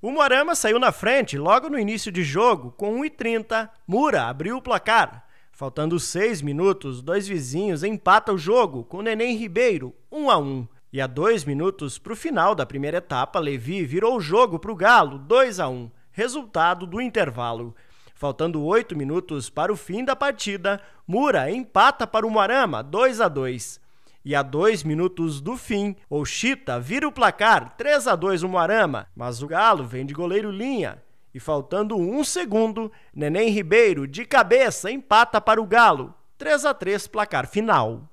O Morama saiu na frente logo no início de jogo, com 1,30. Mura abriu o placar. Faltando seis minutos, dois vizinhos empatam o jogo com Neném Ribeiro, 1 a 1. E a dois minutos para o final da primeira etapa, Levi virou o jogo para o Galo, 2 a 1, resultado do intervalo. Faltando oito minutos para o fim da partida, Mura empata para o Moarama, 2 a 2 e a dois minutos do fim, o Chita vira o placar 3 a 2 o Moarama, mas o Galo vem de goleiro linha. E faltando um segundo, Neném Ribeiro, de cabeça, empata para o Galo. 3 a 3 placar final.